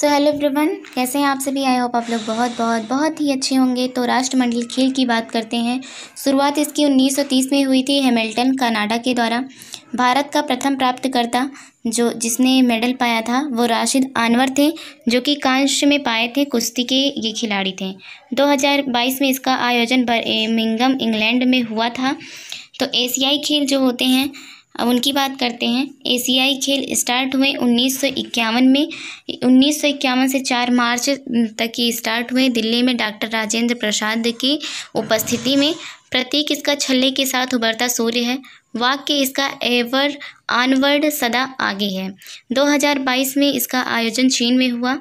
so hello everyone कैसे हैं आप सभी आई होप आप लोग बहुत बहुत बहुत ही अच्छे होंगे तो राष्ट्रमंडल खेल की बात करते हैं शुरुआत इसकी 1930 में हुई थी हेमिल्टन कनाडा के द्वारा भारत का प्रथम प्राप्तकर्ता जो जिसने मेडल पाया था वो राशिद अनवर थे जो कि कांस्य में पाए थे कुश्ती के ये खिलाड़ी थे दो में इसका आयोजन बर्मिंगम इंग्लैंड में हुआ था तो एशियाई खेल जो होते हैं अब उनकी बात करते हैं एशियाई खेल स्टार्ट हुए उन्नीस में उन्नीस से 4 मार्च तक ये स्टार्ट हुए दिल्ली में डॉक्टर राजेंद्र प्रसाद की उपस्थिति में प्रतीक इसका छल्ले के साथ उभरता सूर्य है वाक्य इसका एवर आनवर्ड सदा आगे है 2022 में इसका आयोजन चीन में हुआ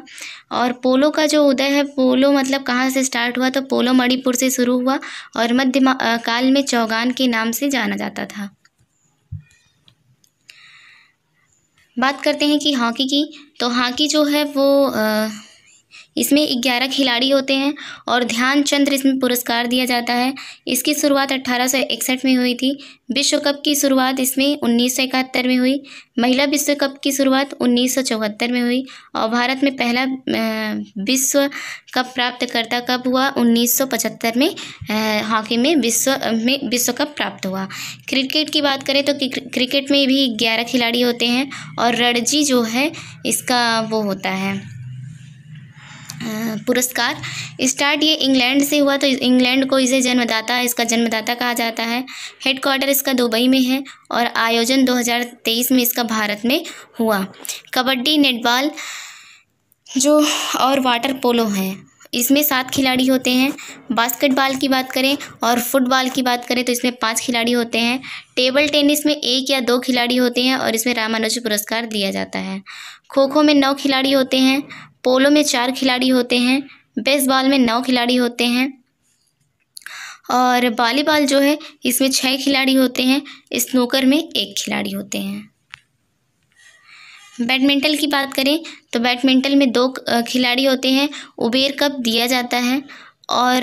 और पोलो का जो उदय है पोलो मतलब कहाँ से स्टार्ट हुआ तो पोलो मणिपुर से शुरू हुआ और मध्य काल में चौगान के नाम से जाना जाता था बात करते हैं कि हॉकी की तो हॉकी जो है वो इसमें ग्यारह खिलाड़ी होते हैं और ध्यानचंद्र इसमें पुरस्कार दिया जाता है इसकी शुरुआत सौ इकसठ में हुई थी विश्व कप की शुरुआत इसमें उन्नीस सौ इकहत्तर में हुई महिला विश्व कप की शुरुआत उन्नीस सौ चौहत्तर में हुई और भारत में पहला विश्व कप प्राप्तकर्ता कब हुआ उन्नीस सौ पचहत्तर में हॉकी में विश्व में विश्व कप प्राप्त हुआ क्रिकेट की बात करें तो क्रिकेट में भी ग्यारह खिलाड़ी होते हैं और रणजी जो है इसका वो होता है पुरस्कार स्टार्ट ये इंग्लैंड से हुआ तो इंग्लैंड को इसे जन्मदाता इसका जन्मदाता कहा जाता है हेडक्वार्टर इसका दुबई में है और आयोजन 2023 में इसका भारत में हुआ कबड्डी नेटबॉल जो और वाटर पोलो है इसमें सात खिलाड़ी होते हैं बास्केटबॉल की बात करें और फुटबॉल की बात करें तो इसमें पांच खिलाड़ी होते हैं टेबल टेनिस में एक या दो खिलाड़ी होते हैं और इसमें रामानुज पुरस्कार दिया जाता है खो खो में नौ खिलाड़ी होते हैं पोलो में चार खिलाड़ी होते हैं बेसबॉल में नौ खिलाड़ी होते हैं और वॉलीबॉल जो है इसमें छः खिलाड़ी होते हैं स्नूकर में एक खिलाड़ी होते हैं बैडमिंटन की बात करें तो बैडमिंटन में दो खिलाड़ी होते हैं उबेर कप दिया जाता है और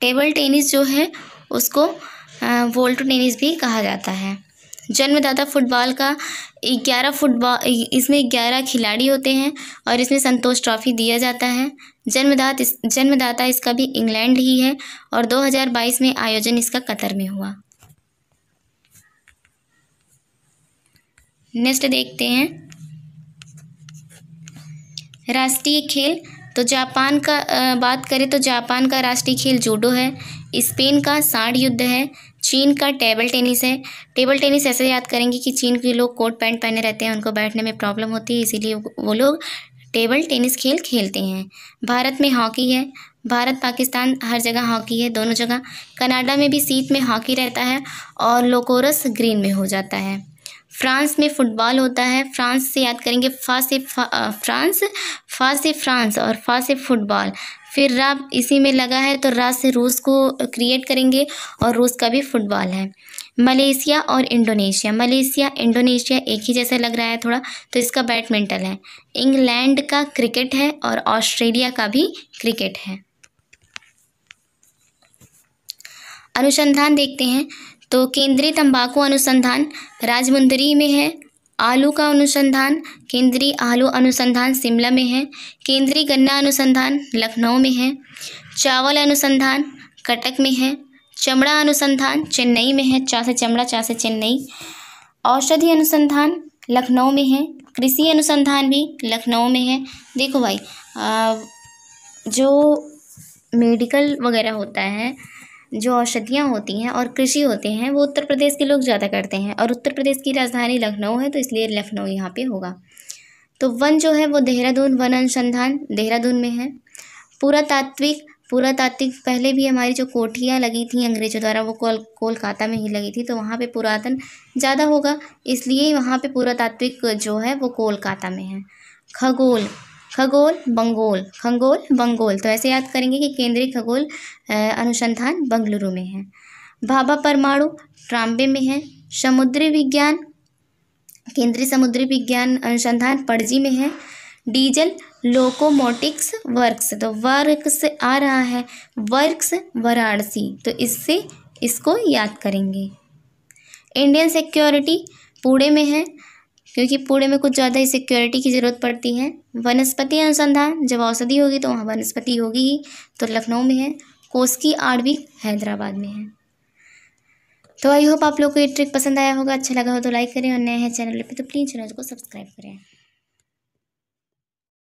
टेबल टेनिस जो है उसको वोल्टो टेनिस भी कहा जाता है जन्मदाता फ़ुटबॉल का ग्यारह फ़ुटबॉल इसमें ग्यारह खिलाड़ी होते हैं और इसमें संतोष ट्रॉफ़ी दिया जाता है जन्मदात इस, जन्मदाता इसका भी इंग्लैंड ही है और 2022 में आयोजन इसका कतर में हुआ नेक्स्ट देखते हैं राष्ट्रीय खेल तो जापान का बात करें तो जापान का राष्ट्रीय खेल जूडो है स्पेन का साढ़ युद्ध है चीन का टेबल टेनिस है टेबल टेनिस ऐसे याद करेंगे कि चीन के लोग कोट पैंट पहने रहते हैं उनको बैठने में प्रॉब्लम होती है इसीलिए वो लोग टेबल टेनिस खेल खेलते हैं भारत में हॉकी है भारत पाकिस्तान हर जगह हॉकी है दोनों जगह कनाडा में भी सीट में हॉकी रहता है और लोकोरस ग्रीन में हो जाता है फ्रांस में फ़ुटबॉल होता है फ्रांस से याद करेंगे फ़ा से फ्रांस फ़ा से फ्रांस और फ़ा से फ़ुटबॉल फिर रा इसी में लगा है तो रा से रूस को क्रिएट करेंगे और रूस का भी फ़ुटबॉल है मलेशिया और इंडोनेशिया मलेशिया इंडोनेशिया एक ही जैसा लग रहा है थोड़ा तो इसका बैडमिंटन है इंग्लैंड का क्रिकेट है और ऑस्ट्रेलिया का भी क्रिकेट है अनुसंधान देखते हैं तो केंद्रीय तंबाकू अनुसंधान राजमुंदरी में है आलू का अनुसंधान केंद्रीय आलू अनुसंधान शिमला में है केंद्रीय गन्ना अनुसंधान लखनऊ में है चावल अनुसंधान कटक में है चमड़ा अनुसंधान चेन्नई में है चा से चमड़ा चार से चेन्नई औषधि अनुसंधान लखनऊ में है कृषि अनुसंधान भी लखनऊ में है देखो भाई आ, जो मेडिकल वगैरह होता है जो औषधियाँ होती हैं और कृषि होते हैं वो उत्तर प्रदेश के लोग ज़्यादा करते हैं और उत्तर प्रदेश की राजधानी लखनऊ है तो इसलिए लखनऊ यहाँ पे होगा तो वन जो है वो देहरादून वन अनुसंधान देहरादून में है पुरातात्विक पुरातात्विक पहले भी हमारी जो कोठियाँ लगी थी अंग्रेज़ों द्वारा वो कोल कोलकाता में ही लगी थी तो वहाँ पर पुरातन ज़्यादा होगा इसलिए वहाँ पर पुरातात्विक जो है वो कोलकाता में है खगोल खगोल बंगोल खंगोल बंगोल तो ऐसे याद करेंगे कि केंद्रीय खगोल अनुसंधान बंगलुरु में है भाभा परमाणु ट्राम्बे में है समुद्री विज्ञान केंद्रीय समुद्री विज्ञान अनुसंधान पड़जी में है डीजल लोकोमोटिक्स वर्क्स तो वर्क्स आ रहा है वर्क्स वाराणसी तो इससे इसको याद करेंगे इंडियन सिक्योरिटी पुणे में है क्योंकि पुणे में कुछ ज़्यादा ही सिक्योरिटी की ज़रूरत पड़ती है वनस्पति अनुसंधान जब औषधि होगी तो वहाँ वनस्पति होगी ही तो लखनऊ में है कोसकी की भी हैदराबाद में है तो आई होप आप लोग को ये ट्रिक पसंद आया होगा अच्छा लगा हो तो लाइक करें और नए हैं चैनल पर तो प्लीज़ चैनल को सब्सक्राइब करें